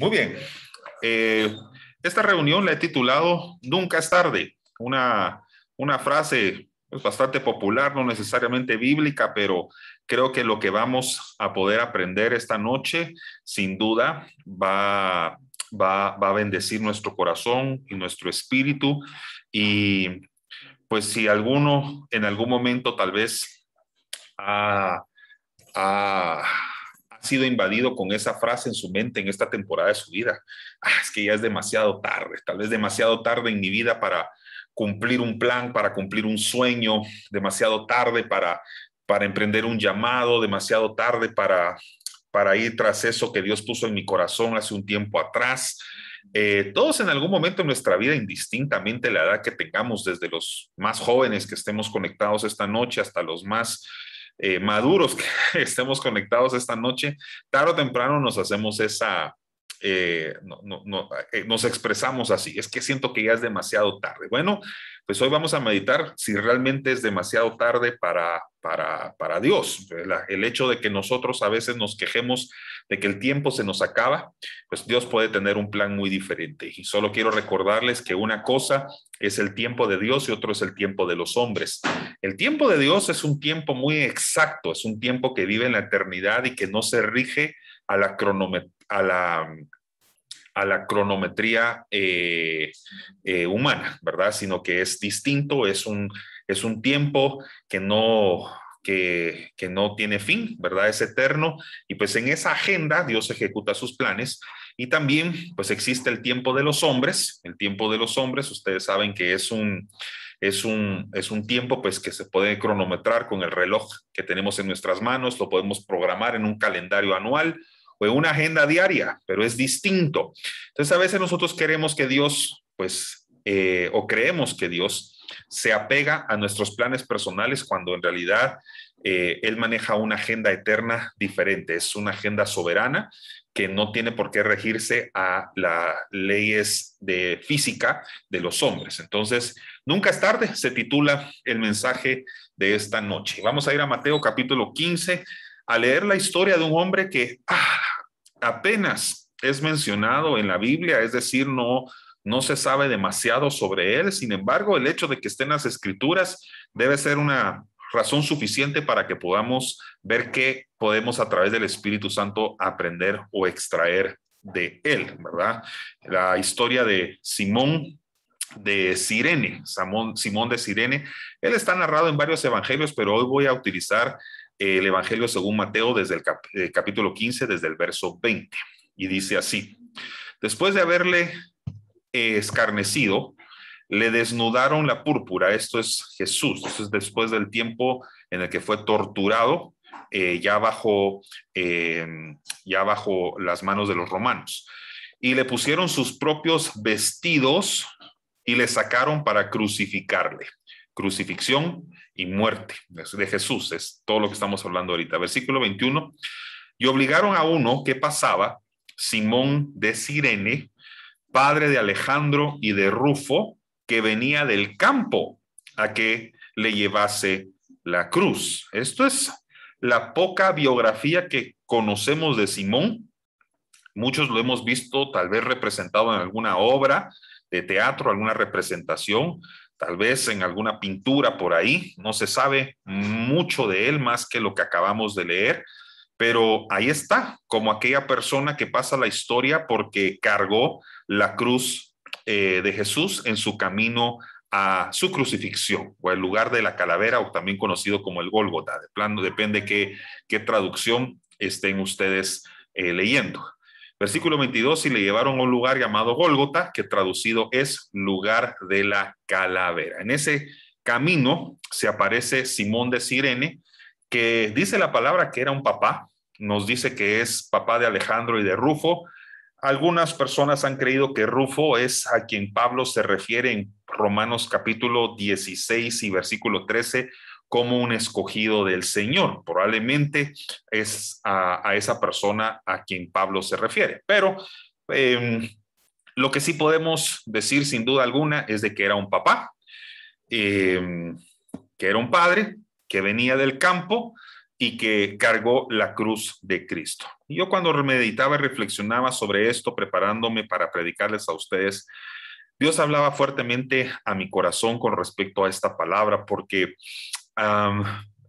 Muy bien. Eh, esta reunión la he titulado Nunca es tarde. Una, una frase pues, bastante popular, no necesariamente bíblica, pero creo que lo que vamos a poder aprender esta noche, sin duda, va, va, a bendecir nuestro corazón y nuestro espíritu. Y pues si alguno en algún momento tal vez ha sido invadido con esa frase en su mente en esta temporada de su vida. Ah, es que ya es demasiado tarde, tal vez demasiado tarde en mi vida para cumplir un plan, para cumplir un sueño, demasiado tarde para, para emprender un llamado, demasiado tarde para, para ir tras eso que Dios puso en mi corazón hace un tiempo atrás. Eh, todos en algún momento en nuestra vida, indistintamente la edad que tengamos, desde los más jóvenes que estemos conectados esta noche hasta los más eh, maduros que estemos conectados esta noche, tarde o temprano nos hacemos esa, eh, eh, nos expresamos así, es que siento que ya es demasiado tarde. Bueno, pues hoy vamos a meditar si realmente es demasiado tarde para, para, Dios. El hecho de que nosotros a veces nos quejemos de que el tiempo se nos acaba, pues Dios puede tener un plan muy diferente. Y solo quiero recordarles que una cosa es el tiempo de Dios y otro es el tiempo de los hombres. El tiempo de Dios es un tiempo muy exacto, es un tiempo que vive en la eternidad y que no se rige a la, cronometría, a la a la cronometría eh, eh, humana, ¿verdad? Sino que es distinto, es un, es un tiempo que no, que, no tiene fin, ¿verdad? Es eterno. Y pues en esa agenda Dios ejecuta sus planes. Y también pues existe el tiempo de los hombres. El tiempo de los hombres, ustedes saben que es un, es un, es un tiempo pues que se puede cronometrar con el reloj que tenemos en nuestras manos, lo podemos programar en un calendario anual una agenda diaria, pero es distinto. Entonces a veces nosotros queremos que Dios, pues, eh, o creemos que Dios se apega a nuestros planes personales cuando en realidad eh, Él maneja una agenda eterna diferente, es una agenda soberana que no tiene por qué regirse a las leyes de física de los hombres. Entonces, nunca es tarde, se titula el mensaje de esta noche. Vamos a ir a Mateo capítulo 15 a leer la historia de un hombre que ah, apenas es mencionado en la Biblia, es decir, no, no se sabe demasiado sobre él. Sin embargo, el hecho de que esté en las escrituras debe ser una razón suficiente para que podamos ver qué podemos a través del Espíritu Santo aprender o extraer de él, ¿verdad? La historia de Simón de Sirene, Simón, de Sirene, él está narrado en varios evangelios, pero hoy voy a utilizar el Evangelio según Mateo desde el eh, capítulo 15, desde el verso 20. Y dice así, después de haberle eh, escarnecido, le desnudaron la púrpura. Esto es Jesús, después del tiempo en el que fue torturado eh, ya, bajo, em, ya bajo las manos de los romanos. Y le pusieron sus propios vestidos y le sacaron para crucificarle crucifixión y muerte de Jesús, es todo lo que estamos hablando ahorita. Versículo 21, y obligaron a uno que pasaba, Simón de Sirene, padre de Alejandro y de Rufo, que venía del campo a que le llevase la cruz. Esto es la poca biografía que conocemos de Simón. Muchos lo hemos visto tal vez representado en alguna obra de teatro, alguna representación, tal vez en alguna pintura por ahí, no se sabe mucho de él más que lo que acabamos de leer, pero ahí está, como aquella persona que pasa la historia porque cargó la cruz eh, de Jesús en su camino a su crucifixión o el lugar de la calavera o también conocido como el Gólgota. De plano, depende qué, qué traducción estén ustedes eh, leyendo. Versículo 22, y le llevaron a un lugar llamado Gólgota, que traducido es lugar de la calavera. En ese camino se aparece Simón de Sirene, que dice la palabra que era un papá, nos dice que es papá de Alejandro y de Rufo. Algunas personas han creído que Rufo es a quien Pablo se refiere en Romanos capítulo 16 y versículo 13, como un escogido del Señor. Probablemente es a, esa persona a quien Pablo se refiere. Pero em, lo que sí podemos decir sin duda alguna es de que era un papá, em, que era un padre, que venía del campo y que cargó la cruz de Cristo. yo cuando meditaba y reflexionaba sobre esto, preparándome para predicarles a ustedes, Dios hablaba fuertemente a mi corazón con respecto a esta palabra, porque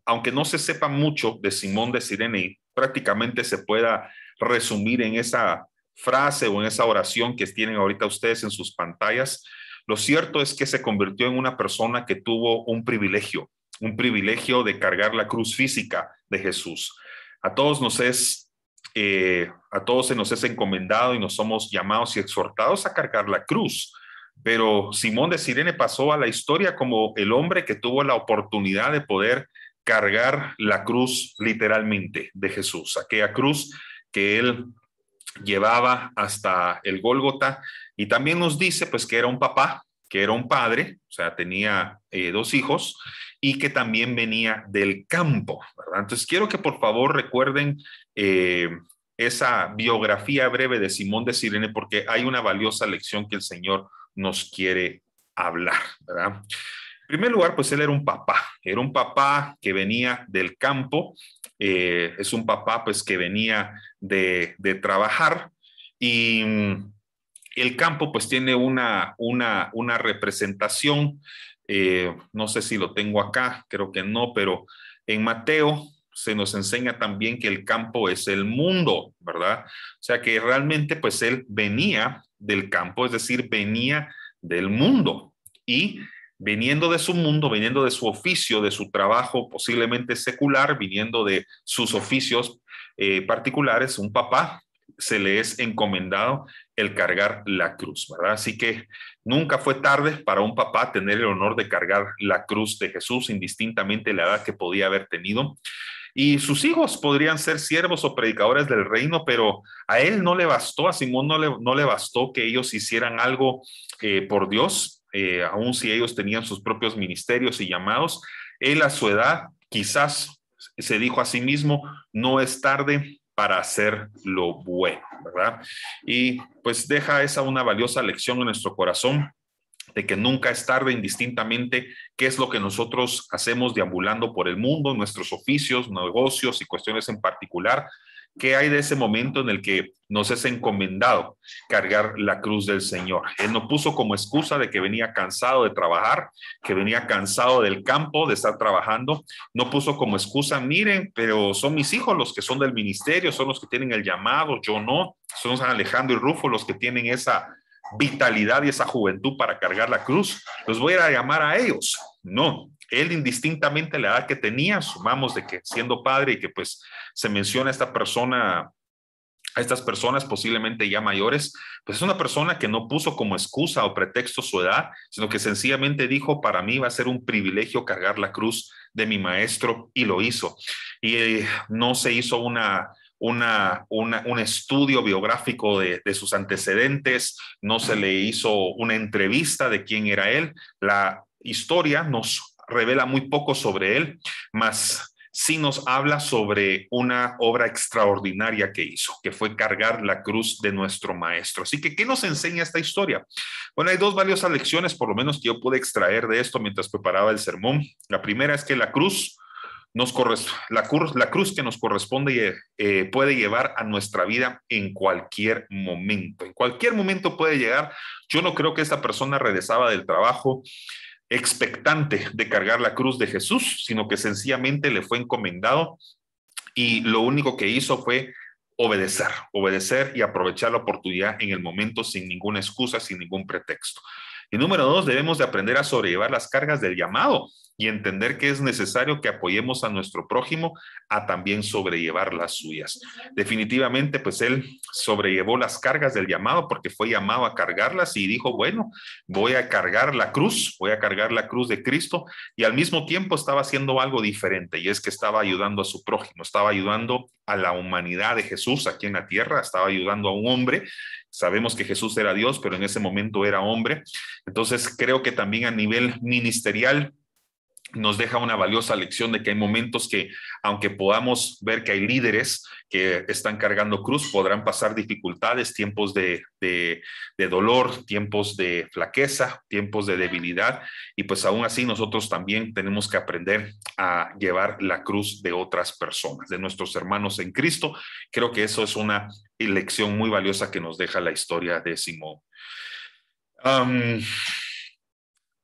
aunque no se sepa mucho de Simón de Sirene, prácticamente se pueda resumir en esa frase o en esa oración que tienen ahorita ustedes en sus pantallas. Lo cierto es que se convirtió en una persona que tuvo un privilegio, un privilegio de cargar la cruz física de Jesús. A todos nos es, eh, a todos se nos es encomendado y nos somos llamados y exhortados a cargar la cruz pero Simón de Sirene pasó a la historia como el hombre que tuvo la oportunidad de poder cargar la cruz literalmente de Jesús, aquella cruz que él llevaba hasta el Gólgota y también nos dice pues que era un papá, que era un padre, o sea, tenía eh, dos hijos y que también venía del campo, ¿verdad? Entonces quiero que por favor recuerden eh, esa biografía breve de Simón de Sirene porque hay una valiosa lección que el Señor nos quiere hablar, ¿verdad? En primer lugar, pues él era un papá, era un papá que venía del campo, eh, es un papá pues que venía de, de trabajar y mm, el campo pues tiene una, una, una representación, eh, no sé si lo tengo acá, creo que no, pero en Mateo se nos enseña también que el campo es el mundo, ¿verdad? O sea que realmente pues él venía del campo, es decir, venía del mundo y viniendo de su mundo, viniendo de su oficio, de su trabajo posiblemente secular, viniendo de sus oficios eh, particulares, un papá se le es encomendado el cargar la cruz, ¿verdad? Así que nunca fue tarde para un papá tener el honor de cargar la cruz de Jesús, indistintamente la edad que podía haber tenido. Y sus hijos podrían ser siervos o predicadores del reino, pero a él no le bastó, a Simón no le, no le bastó que ellos hicieran algo eh, por Dios, eh, aun si ellos tenían sus propios ministerios y llamados. Él a su edad quizás se dijo a sí mismo, no es tarde para hacer lo bueno, ¿verdad? Y pues deja esa una valiosa lección en nuestro corazón de que nunca es tarde, indistintamente qué es lo que nosotros hacemos deambulando por el mundo, nuestros oficios, negocios y cuestiones en particular. ¿Qué hay de ese momento en el que nos es encomendado cargar la cruz del Señor? Él no puso como excusa de que venía cansado de trabajar, que venía cansado del campo, de estar trabajando. No puso como excusa, miren, pero son mis hijos los que son del ministerio, son los que tienen el llamado, yo no. Son Alejandro y Rufo los que tienen esa vitalidad y esa juventud para cargar la cruz, los voy a llamar a ellos. No, él indistintamente la edad que tenía, sumamos de que siendo padre y que pues se menciona a esta persona, a estas personas posiblemente ya mayores, pues es una persona que no puso como excusa o pretexto su edad, sino que sencillamente dijo, para mí va a ser un privilegio cargar la cruz de mi maestro y lo hizo. Y eh, no se hizo una un estudio biográfico de, de, sus antecedentes, no se le hizo una entrevista de quién era él. La historia nos revela muy poco sobre él, mas sí nos habla sobre una obra extraordinaria que hizo, que fue cargar la cruz de nuestro maestro. Así que, ¿qué nos enseña esta historia? Bueno, hay dos valiosas lecciones, por lo menos, que yo pude extraer de esto mientras preparaba el sermón. La primera es que la cruz nos la, cruz, la cruz que nos corresponde eh, eh, puede llevar a nuestra vida en cualquier momento. En cualquier momento puede llegar. Yo no creo que esta persona regresaba del trabajo expectante de cargar la cruz de Jesús, sino que sencillamente le fue encomendado y lo único que hizo fue obedecer, obedecer y aprovechar la oportunidad en el momento sin ninguna excusa, sin ningún pretexto. Y número dos, debemos de aprender a sobrellevar las cargas del llamado y entender que es necesario que apoyemos a nuestro prójimo a también sobrellevar las suyas. Definitivamente, pues él sobrellevó las cargas del llamado porque fue llamado a cargarlas y dijo, bueno, voy a cargar la cruz, voy a cargar la cruz de Cristo y al mismo tiempo estaba haciendo algo diferente y es que estaba ayudando a su prójimo, estaba ayudando a la humanidad de Jesús aquí en la tierra, estaba ayudando a un hombre Sabemos que Jesús era Dios, pero en ese momento era hombre. Entonces creo que también a nivel ministerial nos deja una valiosa lección de que hay momentos que, aunque podamos ver que hay líderes están cargando cruz podrán pasar dificultades, tiempos de, dolor, tiempos de flaqueza, tiempos de debilidad, y pues aún así nosotros también tenemos que aprender a llevar la cruz de otras personas, de nuestros hermanos en Cristo. Creo que eso es una lección muy valiosa que nos deja la historia de Simón.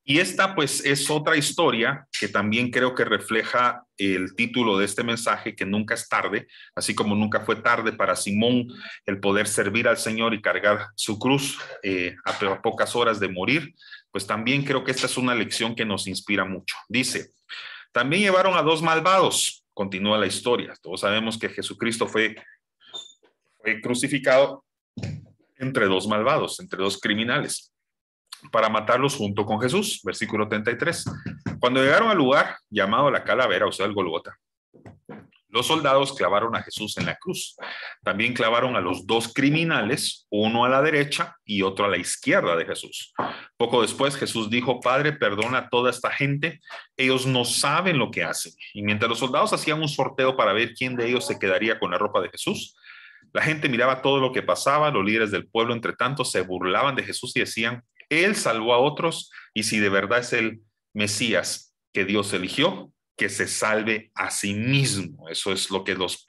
Y esta pues es otra historia que también creo que refleja el título de este mensaje, que nunca es tarde, así como nunca fue tarde para Simón el poder servir al Señor y cargar su cruz eh, a pocas horas de morir, pues también creo que esta es una lección que nos inspira mucho. Dice, también llevaron a dos malvados, continúa la historia, todos sabemos que Jesucristo fue crucificado entre dos malvados, entre dos criminales para matarlos junto con Jesús. Versículo 33. Cuando llegaron al lugar llamado la calavera, o sea, el Golgota, los soldados clavaron a Jesús en la cruz. También clavaron a los dos criminales, uno a la derecha y otro a la izquierda de Jesús. Poco después Jesús dijo, Padre, perdona a toda esta gente, ellos no saben lo que hacen. Y mientras los soldados hacían un sorteo para ver quién de ellos se quedaría con la ropa de Jesús, la gente miraba todo lo que pasaba, los líderes del pueblo, entre tanto, se burlaban de Jesús y decían, él salvó a otros y si de verdad es el Mesías que Dios eligió, que se salve a sí mismo. Eso es lo que los,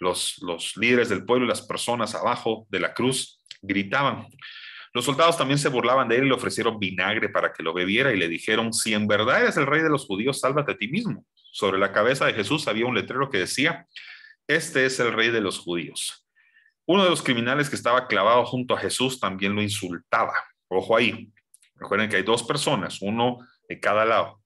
los, líderes del pueblo y las personas abajo de la cruz gritaban. Los soldados también se burlaban de él y le ofrecieron vinagre para que lo bebiera y le dijeron, si en verdad eres el rey de los judíos, sálvate a ti mismo. Sobre la cabeza de Jesús había un letrero que decía, este es el rey de los judíos. Uno de los criminales que estaba clavado junto a Jesús también lo insultaba. Ojo ahí. Recuerden que hay dos personas, uno de cada lado.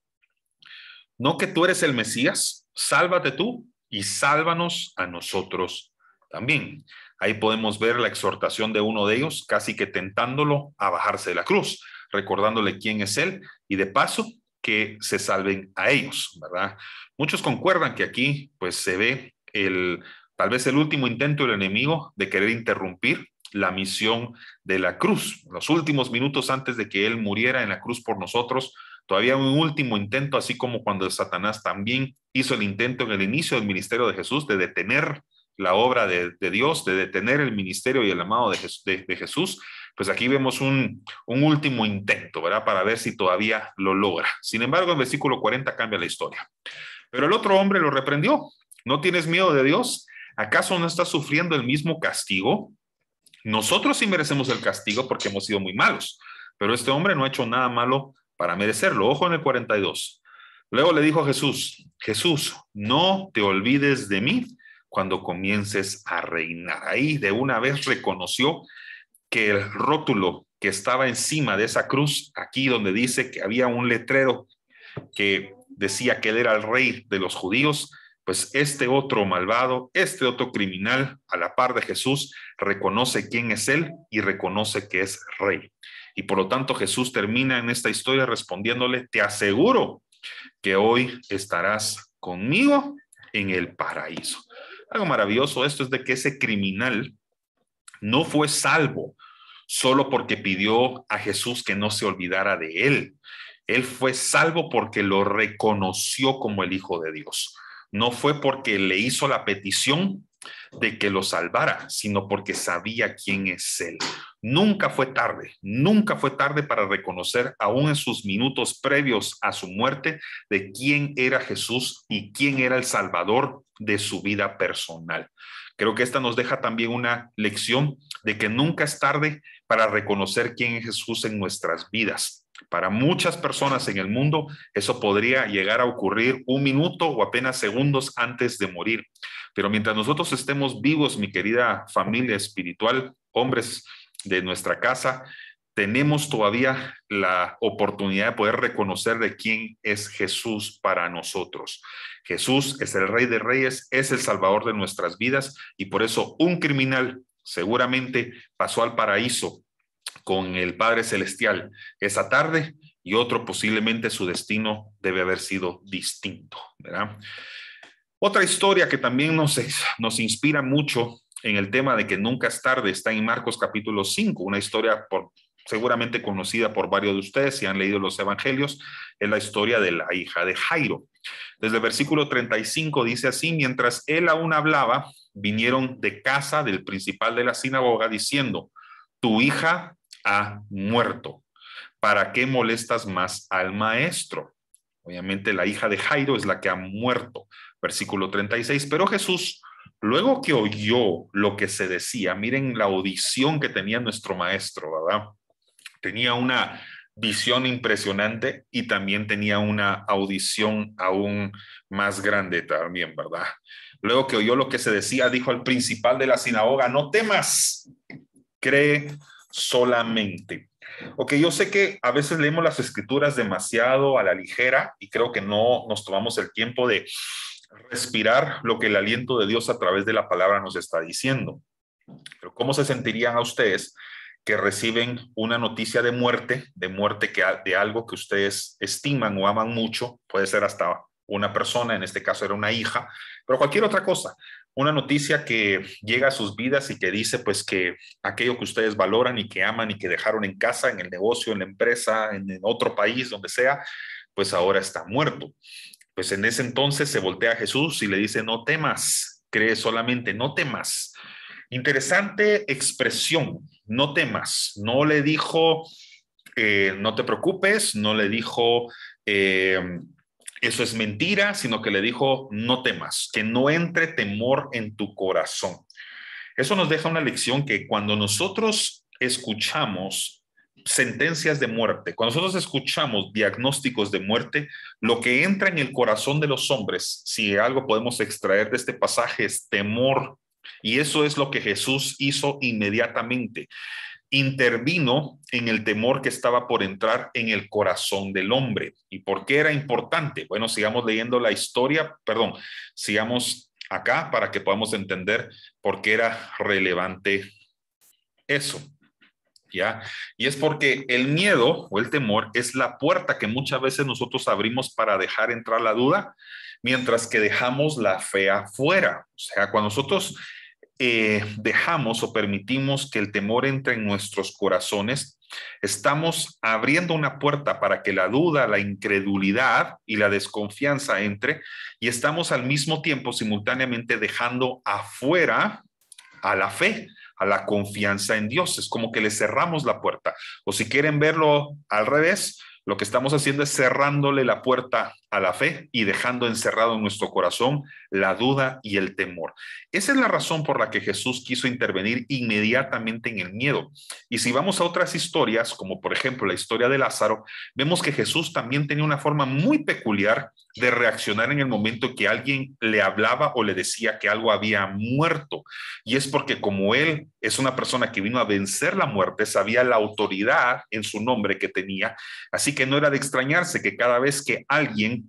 No que tú eres el Mesías, sálvate tú y sálvanos a nosotros también. Ahí podemos ver la exhortación de uno de ellos, casi que tentándolo a bajarse de la cruz, recordándole quién es él y de paso que se salven a ellos, ¿verdad? Muchos concuerdan que aquí pues se ve el tal vez el último intento del enemigo de querer interrumpir la misión de la cruz. Los últimos minutos antes de que Él muriera en la cruz por nosotros, todavía un último intento, así como cuando Satanás también hizo el intento en el inicio del ministerio de Jesús de detener la obra de, Dios, de detener el ministerio y el amado de, Jesús, pues aquí vemos un, un, último intento, ¿verdad? Para ver si todavía lo logra. Sin embargo, en versículo 40 cambia la historia. Pero el otro hombre lo reprendió. ¿No tienes miedo de Dios? ¿Acaso no estás sufriendo el mismo castigo? Nosotros sí merecemos el castigo porque hemos sido muy malos, pero este hombre no ha hecho nada malo para merecerlo. Ojo en el 42. Luego le dijo a Jesús, Jesús, no te olvides de mí cuando comiences a reinar. Ahí de una vez reconoció que el rótulo que estaba encima de esa cruz, aquí donde dice que había un letrero que decía que él era el rey de los judíos, pues este otro malvado, este otro criminal, a la par de Jesús, reconoce quién es Él y reconoce que es rey. Y por lo tanto Jesús termina en esta historia respondiéndole, te aseguro que hoy estarás conmigo en el paraíso. Algo maravilloso esto es de que ese criminal no fue salvo solo porque pidió a Jesús que no se olvidara de él. Él fue salvo porque lo reconoció como el Hijo de Dios no fue porque le hizo la petición de que lo salvara, sino porque sabía quién es Él. Nunca fue tarde, nunca fue tarde para reconocer, aún en sus minutos previos a su muerte, de quién era Jesús y quién era el Salvador de su vida personal. Creo que esta nos deja también una lección de que nunca es tarde para reconocer quién es Jesús en nuestras vidas para muchas personas en el mundo, eso podría llegar a ocurrir un minuto o apenas segundos antes de morir. Pero mientras nosotros estemos vivos, mi querida familia espiritual, hombres de nuestra casa, tenemos todavía la oportunidad de poder reconocer de quién es Jesús para nosotros. Jesús es el Rey de Reyes, es el Salvador de nuestras vidas y por eso un criminal seguramente pasó al paraíso con el Padre Celestial esa tarde y otro posiblemente su destino debe haber sido distinto, Otra historia que también nos, nos inspira mucho en el tema de que nunca es tarde está en Marcos capítulo 5, una historia por, seguramente conocida por varios de ustedes si han leído los evangelios, es la historia de la hija de Jairo. Desde el versículo 35 dice así, mientras él aún hablaba, vinieron de casa del principal de la sinagoga diciendo, tu hija ha muerto. ¿Para qué molestas más al maestro? Obviamente la hija de Jairo es la que ha muerto, versículo 36, pero Jesús, luego que oyó lo que se decía, miren la audición que tenía nuestro maestro, ¿verdad? Tenía una visión impresionante y también tenía una audición aún más grande también, ¿verdad? Luego que oyó lo que se decía, dijo al principal de la sinagoga, no temas, cree solamente. Ok, yo sé que a veces leemos las escrituras demasiado a la ligera y creo que no nos tomamos el tiempo de respirar lo que el aliento de Dios a través de la palabra nos está diciendo. Pero ¿cómo se sentirían a ustedes que reciben una noticia de muerte, de muerte que, de algo que ustedes estiman o aman mucho, puede ser hasta una persona, en este caso era una hija, pero cualquier otra cosa, una noticia que llega a sus vidas y que dice pues que aquello que ustedes valoran y que aman y que dejaron en casa, en el negocio, en la empresa, en, otro país, donde sea, pues ahora está muerto. Pues en ese entonces se voltea a Jesús y le dice, no temas, cree solamente, no temas. Interesante expresión, no temas. No le dijo, eh, no te preocupes, no le dijo, eh, eso es mentira, sino que le dijo, no temas, que no entre temor en tu corazón. Eso nos deja una lección que cuando nosotros escuchamos sentencias de muerte, cuando nosotros escuchamos diagnósticos de muerte, lo que entra en el corazón de los hombres, si algo podemos extraer de este pasaje, es temor. Y eso es lo que Jesús hizo inmediatamente intervino en el temor que estaba por entrar en el corazón del hombre. ¿Y por qué era importante? Bueno, sigamos leyendo la historia, perdón, sigamos acá para que podamos entender por qué era relevante eso. ¿Ya? Y es porque el miedo o el temor es la puerta que muchas veces nosotros abrimos para dejar entrar la duda, mientras que dejamos la fe afuera. O sea, cuando nosotros eh, dejamos o permitimos que el temor entre en nuestros corazones, estamos abriendo una puerta para que la duda, la incredulidad y la desconfianza entre y estamos al mismo tiempo simultáneamente dejando afuera a la fe, a la confianza en Dios. Es como que le cerramos la puerta. O si quieren verlo al revés, lo que estamos haciendo es cerrándole la puerta a la fe y dejando encerrado en nuestro corazón la duda y el temor. Esa es la razón por la que Jesús quiso intervenir inmediatamente en el miedo. Y si vamos a otras historias, como por ejemplo la historia de Lázaro, vemos que Jesús también tenía una forma muy peculiar de reaccionar en el momento que alguien le hablaba o le decía que algo había muerto. Y es porque como él es una persona que vino a vencer la muerte, sabía la autoridad en su nombre que tenía, así que no era de extrañarse que cada vez que alguien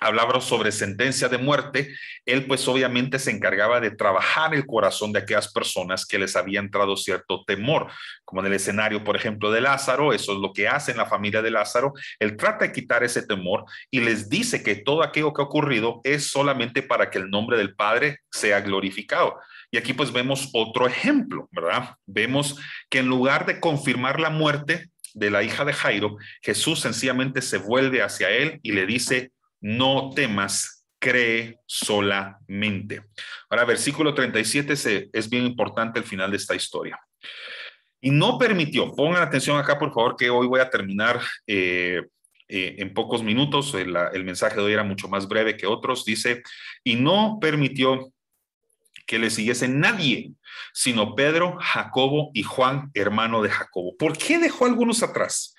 hablábamos sobre sentencia de muerte, él pues obviamente se encargaba de trabajar el corazón de aquellas personas que les había entrado cierto temor, como en el escenario, por ejemplo, de Lázaro, eso es lo que hace en la familia de Lázaro, él trata de quitar ese temor y les dice que todo aquello que ha ocurrido es solamente para que el nombre del Padre sea glorificado. Y aquí pues vemos otro ejemplo, ¿verdad? Vemos que en lugar de confirmar la muerte de la hija de Jairo, Jesús sencillamente se vuelve hacia él y le dice, no temas, cree solamente. Ahora, versículo 37 es bien importante el final de esta historia. Y no permitió, pongan atención acá por favor, que hoy voy a terminar eh, eh, en pocos minutos, el, mensaje de hoy era mucho más breve que otros, dice, y no permitió que le siguiese nadie, sino Pedro, Jacobo y Juan, hermano de Jacobo. ¿Por qué dejó algunos atrás?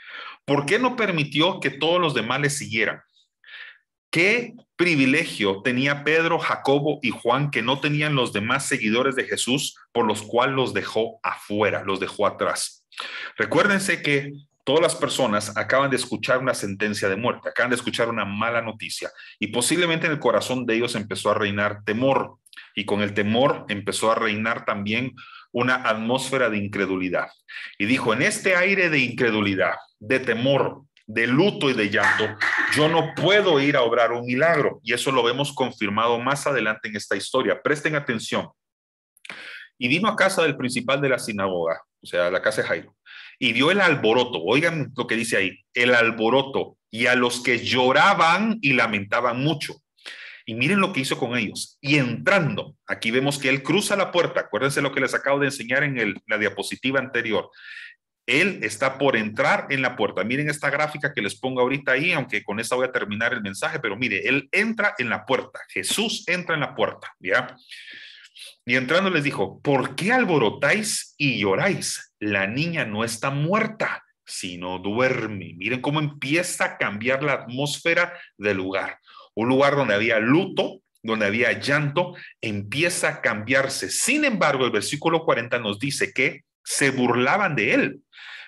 ¿Por qué no permitió que todos los demás le siguieran? ¿Qué privilegio tenía Pedro, Jacobo y Juan que no tenían los demás seguidores de Jesús, por los cuales los dejó afuera, los dejó atrás? Recuérdense que todas las personas acaban de escuchar una sentencia de muerte, acaban de escuchar una mala noticia y posiblemente en el corazón de ellos empezó a reinar temor y con el temor empezó a reinar también una atmósfera de incredulidad. Y dijo, en este aire de incredulidad, de temor, de luto y de llanto, yo no puedo ir a obrar un milagro. Y eso lo vemos confirmado más adelante en esta historia. Presten atención. Y vino a casa del principal de la sinagoga, o sea, la casa de Jairo, y vio el alboroto. Oigan lo que dice ahí, el alboroto, y a los que lloraban y lamentaban mucho. Y miren lo que hizo con ellos. Y entrando, aquí vemos que él cruza la puerta. Acuérdense lo que les acabo de enseñar en la diapositiva anterior. Él está por entrar en la puerta. Miren esta gráfica que les pongo ahorita ahí, aunque con esta voy a terminar el mensaje, pero mire, Él entra en la puerta. Jesús entra en la puerta, ¿ya? Y entrando les dijo, ¿por qué alborotáis y lloráis? La niña no está muerta, sino duerme. Miren cómo empieza a cambiar la atmósfera del lugar. Un lugar donde había luto, donde había llanto, empieza a cambiarse. Sin embargo, el versículo 40 nos dice que se burlaban de él.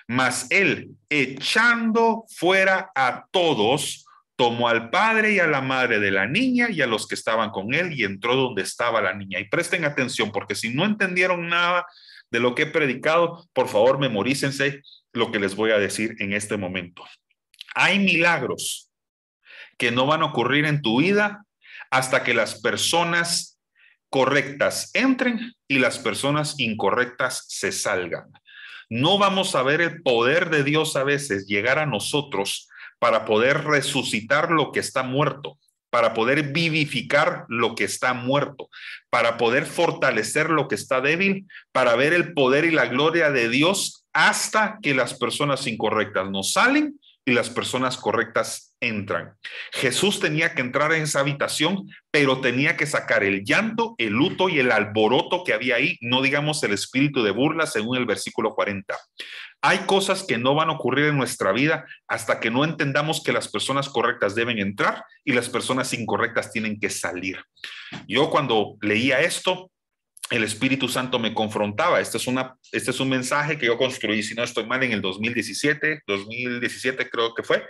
Mas él, echando fuera a todos, tomó al padre y a la madre de la niña y a los que estaban con él y entró donde estaba la niña. Y presten atención, porque si no entendieron nada de lo que he predicado, por favor memorícense lo que les voy a decir en este momento. Hay milagros que no van a ocurrir en tu vida hasta que las personas correctas entren y las personas incorrectas se salgan. No vamos a ver el poder de Dios a veces llegar a nosotros para poder resucitar lo que está muerto para poder vivificar lo que está muerto, para poder fortalecer lo que está débil, para ver el poder y la gloria de Dios hasta que las personas incorrectas nos salen y las personas correctas entran. Jesús tenía que entrar en esa habitación, pero tenía que sacar el llanto, el luto y el alboroto que había ahí, no digamos el espíritu de burla, según el versículo 40. Hay cosas que no van a ocurrir en nuestra vida hasta que no entendamos que las personas correctas deben entrar y las personas incorrectas tienen que salir. Yo cuando leía esto, el Espíritu Santo me confrontaba. Este es, una, este es un mensaje que yo construí, si no estoy mal, en el 2017, 2017 creo que fue.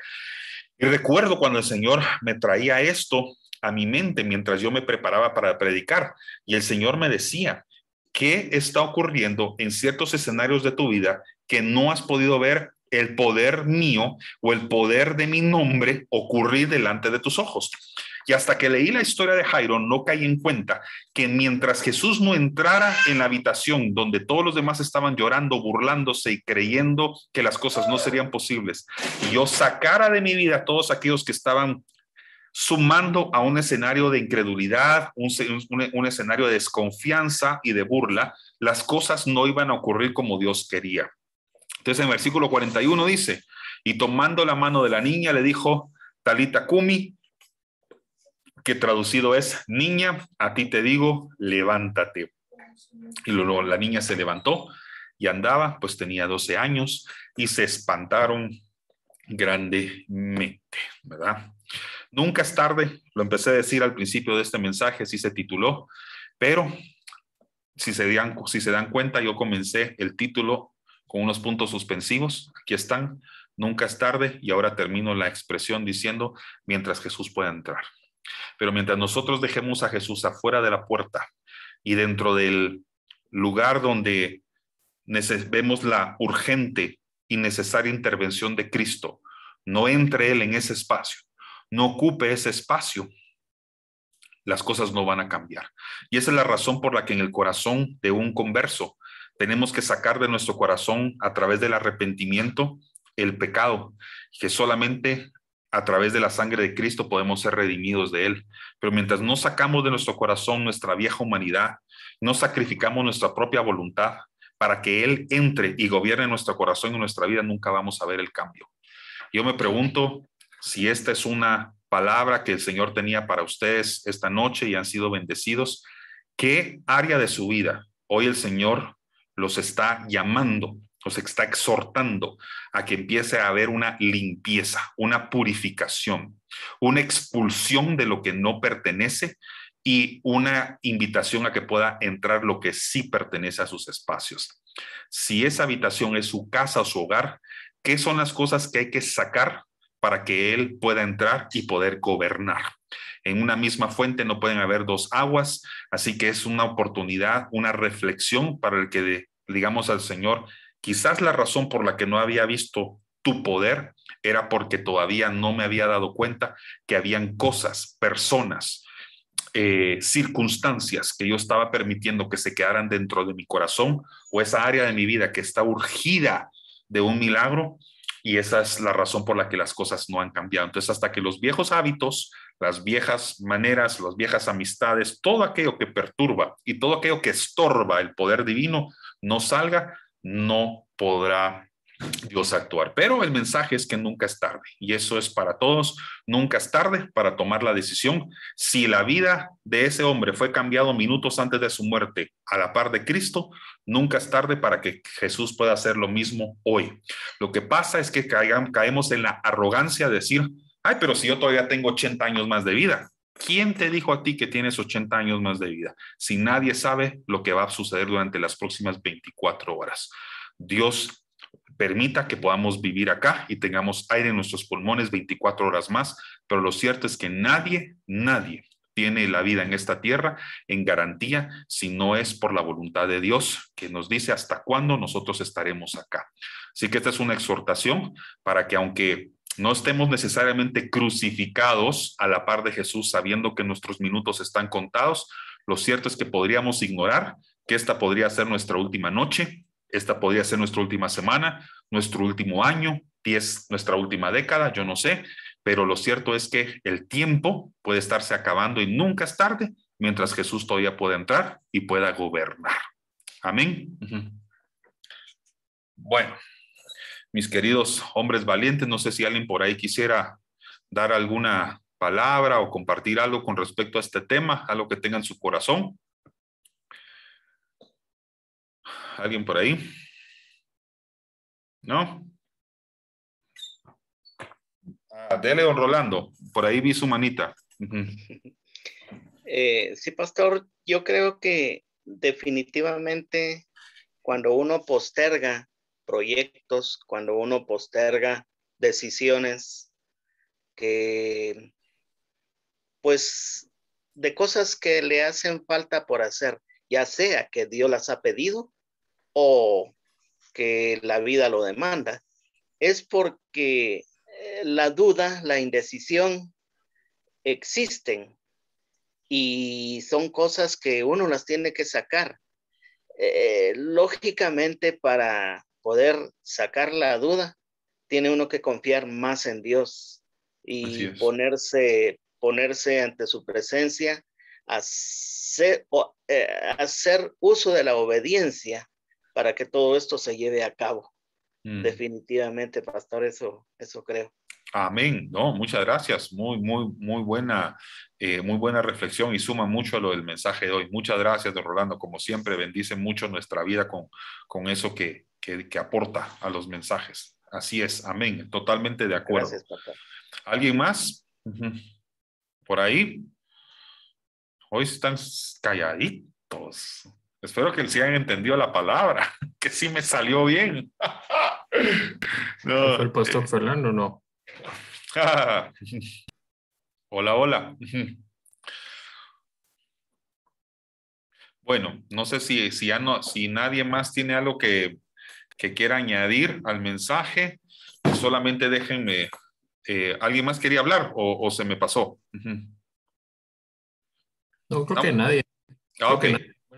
Y recuerdo cuando el Señor me traía esto a mi mente mientras yo me preparaba para predicar y el Señor me decía, ¿qué está ocurriendo en ciertos escenarios de tu vida que no has podido ver el poder mío o el poder de mi nombre ocurrir delante de tus ojos. Y hasta que leí la historia de Jairo, no caí en cuenta que mientras Jesús no entrara en la habitación donde todos los demás estaban llorando, burlándose y creyendo que las cosas no serían posibles, y yo sacara de mi vida a todos aquellos que estaban sumando a un escenario de incredulidad, un, escenario de desconfianza y de burla, las cosas no iban a ocurrir como Dios quería. Entonces en el versículo 41 dice, y tomando la mano de la niña le dijo, Talita Kumi, que traducido es, niña, a ti te digo, levántate. Y luego la niña se levantó y andaba, pues tenía 12 años, y se espantaron grandemente, ¿verdad? Nunca es tarde, lo empecé a decir al principio de este mensaje, así se tituló, pero si se dan, si se dan cuenta, yo comencé el título con unos puntos suspensivos. Aquí están. Nunca es tarde y ahora termino la expresión diciendo mientras Jesús pueda entrar. Pero mientras nosotros dejemos a Jesús afuera de la puerta y dentro del lugar donde vemos la urgente y necesaria intervención de Cristo, no entre Él en ese espacio, no ocupe ese espacio, las cosas no van a cambiar. Y esa es la razón por la que en el corazón de un converso tenemos que sacar de nuestro corazón a través del arrepentimiento el pecado, que solamente a través de la sangre de Cristo podemos ser redimidos de Él. Pero mientras no sacamos de nuestro corazón nuestra vieja humanidad, no sacrificamos nuestra propia voluntad para que Él entre y gobierne nuestro corazón y nuestra vida, nunca vamos a ver el cambio. Yo me pregunto si esta es una palabra que el Señor tenía para ustedes esta noche y han sido bendecidos. ¿Qué área de su vida hoy el Señor los está llamando, los está exhortando a que empiece a haber una limpieza, una purificación, una expulsión de lo que no pertenece y una invitación a que pueda entrar lo que sí pertenece a sus espacios. Si esa habitación es su casa o su hogar, ¿qué son las cosas que hay que sacar para que él pueda entrar y poder gobernar? en una misma fuente no pueden haber dos aguas, así que es una oportunidad, una reflexión para el que digamos al Señor, quizás la razón por la que no había visto tu poder era porque todavía no me había dado cuenta que habían cosas, personas, eh, circunstancias que yo estaba permitiendo que se quedaran dentro de mi corazón o esa área de mi vida que está urgida de un milagro y esa es la razón por la que las cosas no han cambiado. Entonces, hasta que los viejos hábitos, las viejas maneras, las viejas amistades, todo aquello que perturba y todo aquello que estorba el poder divino no salga, no podrá Dios actuar. Pero el mensaje es que nunca es tarde y eso es para todos. Nunca es tarde para tomar la decisión. Si la vida de ese hombre fue cambiado minutos antes de su muerte a la par de Cristo, nunca es tarde para que Jesús pueda hacer lo mismo hoy. Lo que pasa es que caemos en la arrogancia de decir, Ay, pero si yo todavía tengo 80 años más de vida. ¿Quién te dijo a ti que tienes 80 años más de vida? Si nadie sabe lo que va a suceder durante las próximas 24 horas. Dios permita que podamos vivir acá y tengamos aire en nuestros pulmones 24 horas más, pero lo cierto es que nadie, nadie tiene la vida en esta tierra en garantía si no es por la voluntad de Dios que nos dice hasta cuándo nosotros estaremos acá. Así que esta es una exhortación para que aunque no estemos necesariamente crucificados a la par de Jesús sabiendo que nuestros minutos están contados. Lo cierto es que podríamos ignorar que esta podría ser nuestra última noche, esta podría ser nuestra última semana, nuestro último año, es nuestra última década, yo no sé, pero lo cierto es que el tiempo puede estarse acabando y nunca es tarde mientras Jesús todavía pueda entrar y pueda gobernar. Amén. Bueno, mis queridos hombres valientes. No sé si alguien por ahí quisiera dar alguna palabra o compartir algo con respecto a este tema, algo que tenga en su corazón. ¿Alguien por ahí? ¿No? Adele ah, o Rolando. Por ahí vi su manita. Eh, sí, pastor, yo creo que definitivamente cuando uno posterga proyectos, cuando uno posterga decisiones que, pues, de cosas que le hacen falta por hacer, ya sea que Dios las ha pedido o que la vida lo demanda, es porque eh, la duda, la indecisión existen y son cosas que uno las tiene que sacar. Eh, lógicamente para poder sacar la duda, tiene uno que confiar más en Dios y ponerse, ponerse ante su presencia, hacer, eh, hacer uso de la obediencia para que todo esto se lleve a cabo. Mm. Definitivamente, pastor, eso, eso creo. Amén. No, muchas gracias. Muy, muy, muy buena, eh, muy buena reflexión y suma mucho a lo del mensaje de hoy. Muchas gracias, don Rolando. Como siempre, bendice mucho nuestra vida con, con eso que, que, aporta a los mensajes. Así es, amén, totalmente de acuerdo. ¿Alguien más? Por ahí. Hoy están calladitos. Espero que sí hayan entendido la palabra, que sí me salió bien. el pastor eh, Fernando no? hola, hola. Bueno, no sé si, si, ya no, si nadie más tiene algo que que quiera añadir al mensaje, solamente déjenme. Eh, ¿Alguien más quería hablar o, se me pasó? No, creo que nadie. Ah, ok,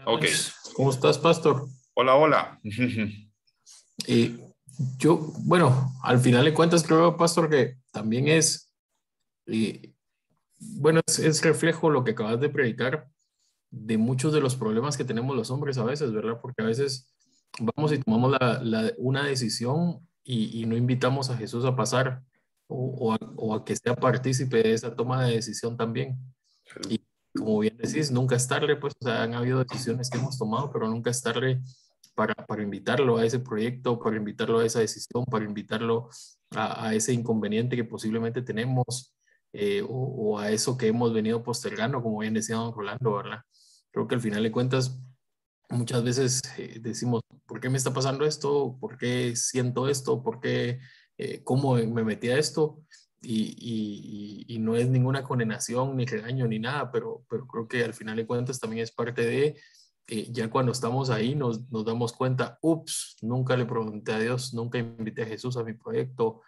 ok. ¿Cómo estás, Pastor? Hola, hola. y yo, bueno, al final de cuentas creo, Pastor, que también es, y, bueno, es reflejo lo que acabas de predicar de muchos de los problemas que tenemos los hombres a veces, ¿verdad? Porque a veces vamos y tomamos la, una decisión y, no invitamos a Jesús a pasar o, a, que sea partícipe de esa toma de decisión también. Y como bien decís, nunca es tarde, pues han habido decisiones que hemos tomado, pero nunca es tarde para, para, invitarlo a ese proyecto, para invitarlo a esa decisión, para invitarlo a, ese inconveniente que posiblemente tenemos eh, o, o, a eso que hemos venido postergando, como bien decía don Rolando, ¿verdad? Creo que al final de cuentas muchas veces eh, decimos, ¿por qué me está pasando esto? ¿Por qué siento esto? ¿Por qué, eh, cómo me metí a esto? Y, no es ninguna condenación, ni regaño, ni nada, pero, pero creo que al final de cuentas también es parte de, eh, ya cuando estamos ahí nos, nos damos cuenta, ups, nunca le pregunté a Dios, nunca invité a Jesús a mi proyecto,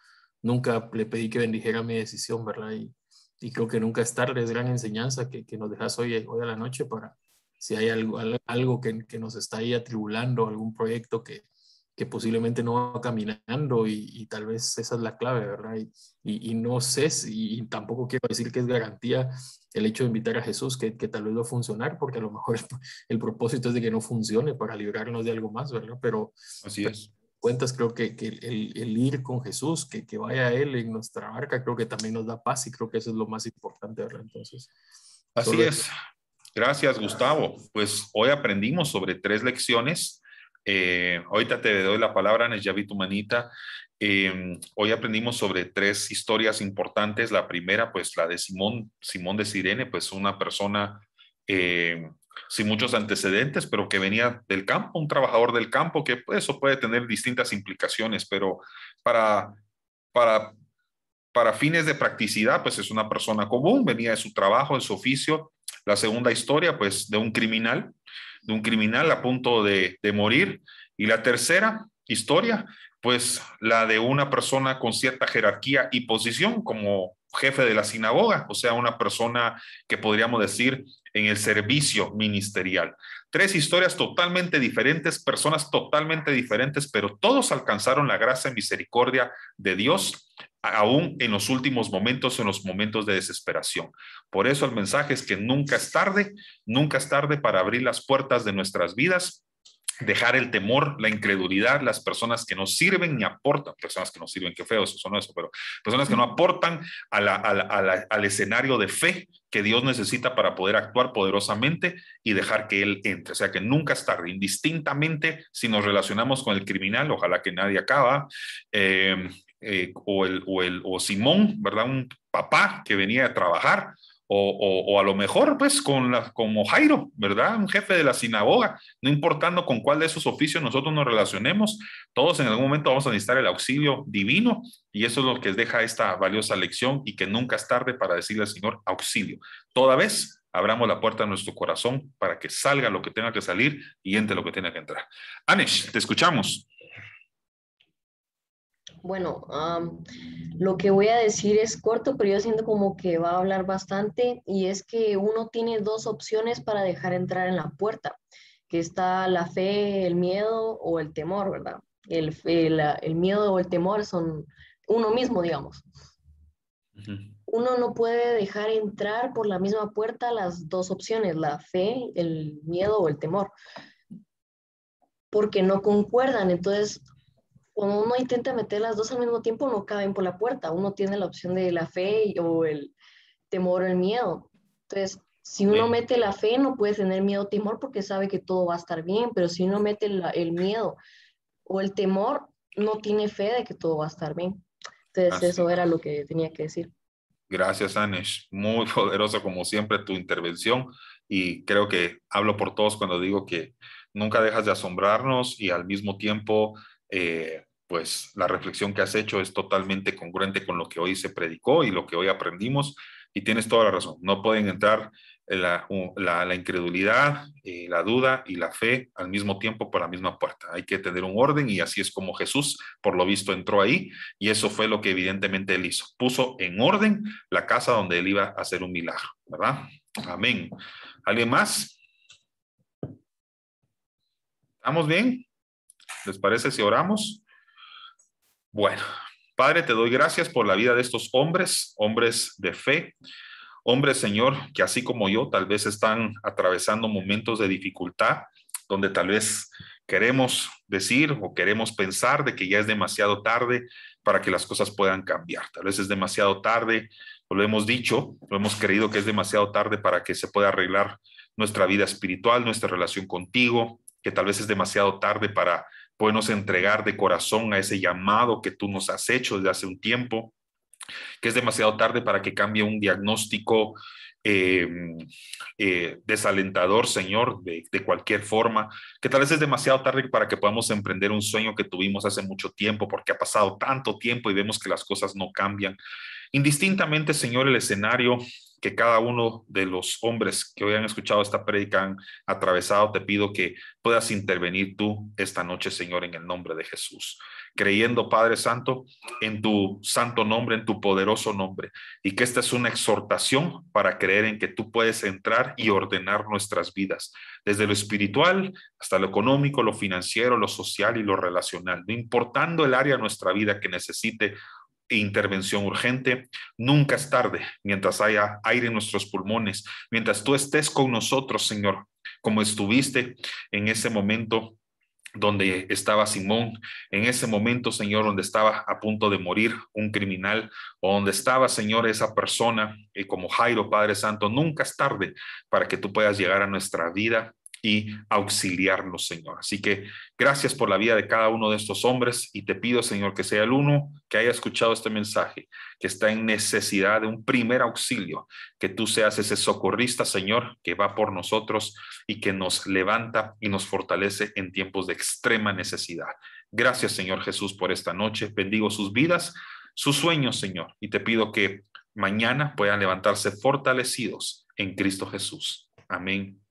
nunca le pedí que bendijera mi decisión, ¿verdad? Y, creo que nunca es tarde, es gran enseñanza que, que nos dejas hoy, hoy a la noche para, si hay algo, algo que, nos está ahí atribulando, algún proyecto que, posiblemente no va caminando y, tal vez esa es la clave, ¿verdad? Y, no sé y tampoco quiero decir que es garantía el hecho de invitar a Jesús, que, tal vez va a funcionar, porque a lo mejor el, propósito es de que no funcione para librarnos de algo más, ¿verdad? Pero... Así es. cuentas creo que, el, ir con Jesús, que, que vaya Él en nuestra barca, creo que también nos da paz y creo que eso es lo más importante, ¿verdad? Entonces. Así es. Gracias, Gustavo. Pues hoy aprendimos sobre tres lecciones. Eh, ahorita te doy la palabra, Anes, tu manita. Eh, hoy aprendimos sobre tres historias importantes. La primera, pues la de Simón, de Sirene, pues una persona eh, sin muchos antecedentes, pero que venía del campo, un trabajador del campo, que eso puede tener distintas implicaciones, pero para, para, para fines de practicidad, pues es una persona común, venía de su trabajo, de su oficio, la segunda historia, pues, de un criminal, de un criminal a punto de, morir. Y la tercera historia, pues, la de una persona con cierta jerarquía y posición como jefe de la sinagoga, o sea, una persona que podríamos decir en el servicio ministerial. Tres historias totalmente diferentes, personas totalmente diferentes, pero todos alcanzaron la gracia y misericordia de Dios aún en los últimos momentos, en los momentos de desesperación. Por eso el mensaje es que nunca es tarde, nunca es tarde para abrir las puertas de nuestras vidas, dejar el temor, la incredulidad, las personas que no sirven ni aportan, personas que no sirven, qué feo eso, son eso, pero personas que no aportan al escenario de fe que Dios necesita para poder actuar poderosamente y dejar que Él entre. O sea que nunca es tarde, indistintamente si nos relacionamos con el criminal, ojalá que nadie acaba, eh, eh, o, el, o, Simón, ¿verdad? Un papá que venía a trabajar, o, o, a lo mejor, pues, con la, como Jairo, ¿verdad? Un jefe de la sinagoga, no importando con cuál de esos oficios nosotros nos relacionemos, todos en algún momento vamos a necesitar el auxilio divino y eso es lo que deja esta valiosa lección y que nunca es tarde para decirle al Señor auxilio. Toda vez abramos la puerta de nuestro corazón para que salga lo que tenga que salir y entre lo que tenga que entrar. Anish, te escuchamos. Bueno, lo que voy a decir es corto, pero yo siento como que va a hablar bastante y es que uno tiene dos opciones para dejar entrar en la puerta, que está la fe, el miedo o el temor, ¿verdad? El, el, miedo o el temor son uno mismo, digamos. Uno no puede dejar entrar por la misma puerta las dos opciones, la fe, el miedo o el temor, porque no concuerdan. Entonces, cuando uno intenta meter las dos al mismo tiempo, no caben por la puerta. Uno tiene la opción de la fe o el temor o el miedo. Entonces, si uno mete la fe, no puede tener miedo o temor porque sabe que todo va a estar bien, pero si uno mete el miedo o el temor, no tiene fe de que todo va a estar bien. Entonces, eso era lo que tenía que decir. Gracias, Anish. Muy poderosa, como siempre, tu intervención. Y creo que hablo por todos cuando digo que nunca dejas de asombrarnos y al mismo tiempo eh, pues la reflexión que has hecho es totalmente congruente con lo que hoy se predicó y lo que hoy aprendimos y tienes toda la razón. No pueden entrar la, incredulidad, eh, la duda y la fe al mismo tiempo por la misma puerta. Hay que tener un orden y así es como Jesús, por lo visto, entró ahí y eso fue lo que evidentemente él hizo. Puso en orden la casa donde él iba a hacer un milagro, ¿verdad? Amén. ¿Alguien más? ¿Estamos bien? ¿Les parece si oramos? Bueno, Padre, te doy gracias por la vida de estos hombres, hombres de fe, hombres, Señor, que así como yo, tal vez están atravesando momentos de dificultad, donde tal vez queremos decir o queremos pensar de que ya es demasiado tarde para que las cosas puedan cambiar. Tal vez es demasiado tarde, lo hemos dicho, lo hemos creído que es demasiado tarde para que se pueda arreglar nuestra vida espiritual, nuestra relación contigo, que tal vez es demasiado tarde para puedes entregar de corazón a ese llamado que tú nos has hecho desde hace un tiempo, que es demasiado tarde para que cambie un diagnóstico eh, eh, desalentador, Señor, de, cualquier forma, que tal vez es demasiado tarde para que podamos emprender un sueño que tuvimos hace mucho tiempo, porque ha pasado tanto tiempo y vemos que las cosas no cambian. Indistintamente, Señor, el escenario que cada uno de los hombres que hoy han escuchado esta prédica han atravesado, te pido que puedas intervenir tú esta noche, Señor, en el nombre de Jesús. Creyendo, Padre Santo, en tu santo nombre, en tu poderoso nombre, y que esta es una exhortación para creer en que tú puedes entrar y ordenar nuestras vidas, desde lo espiritual hasta lo económico, lo financiero, lo social y lo relacional, no importando el área de nuestra vida que necesite intervención urgente. Nunca es tarde mientras haya aire en nuestros pulmones, mientras tú estés con nosotros, Señor, como estuviste en ese momento donde estaba Simón, en ese momento, Señor, donde estaba a punto de morir un criminal, o donde estaba, Señor, esa persona, y eh, como Jairo, Padre Santo, nunca es tarde para que tú puedas llegar a nuestra vida y auxiliarnos, Señor. Así que gracias por la vida de cada uno de estos hombres y te pido, Señor, que sea el uno que haya escuchado este mensaje, que está en necesidad de un primer auxilio, que tú seas ese socorrista, Señor, que va por nosotros y que nos levanta y nos fortalece en tiempos de extrema necesidad. Gracias, Señor Jesús, por esta noche. Bendigo sus vidas, sus sueños, Señor, y te pido que mañana puedan levantarse fortalecidos en Cristo Jesús. Amén